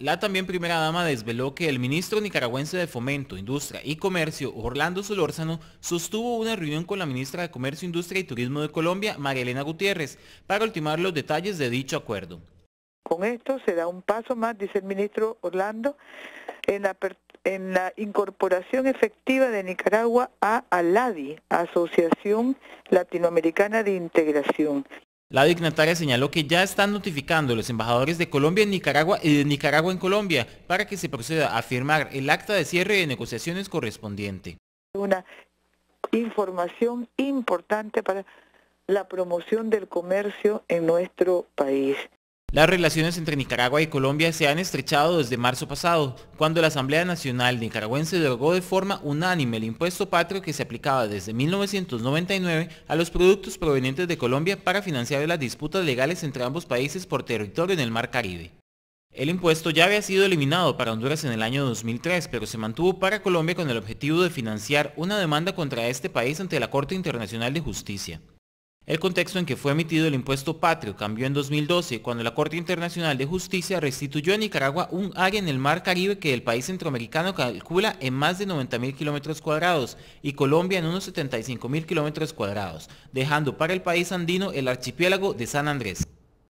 La también primera dama desveló que el ministro nicaragüense de Fomento, Industria y Comercio, Orlando Solórzano, sostuvo una reunión con la ministra de Comercio, Industria y Turismo de Colombia, María Elena Gutiérrez, para ultimar los detalles de dicho acuerdo. Con esto se da un paso más, dice el ministro Orlando, en la, en la incorporación efectiva de Nicaragua a ALADI, Asociación Latinoamericana de Integración. La dignataria señaló que ya están notificando los embajadores de Colombia en Nicaragua y de Nicaragua en Colombia para que se proceda a firmar el acta de cierre de negociaciones correspondiente. Una información importante para la promoción del comercio en nuestro país. Las relaciones entre Nicaragua y Colombia se han estrechado desde marzo pasado, cuando la Asamblea Nacional Nicaragüense derogó de forma unánime el impuesto patrio que se aplicaba desde 1999 a los productos provenientes de Colombia para financiar las disputas legales entre ambos países por territorio en el Mar Caribe. El impuesto ya había sido eliminado para Honduras en el año 2003, pero se mantuvo para Colombia con el objetivo de financiar una demanda contra este país ante la Corte Internacional de Justicia. El contexto en que fue emitido el impuesto patrio cambió en 2012, cuando la Corte Internacional de Justicia restituyó a Nicaragua un área en el Mar Caribe que el país centroamericano calcula en más de 90.000 kilómetros cuadrados y Colombia en unos 75.000 kilómetros cuadrados, dejando para el país andino el archipiélago de San Andrés.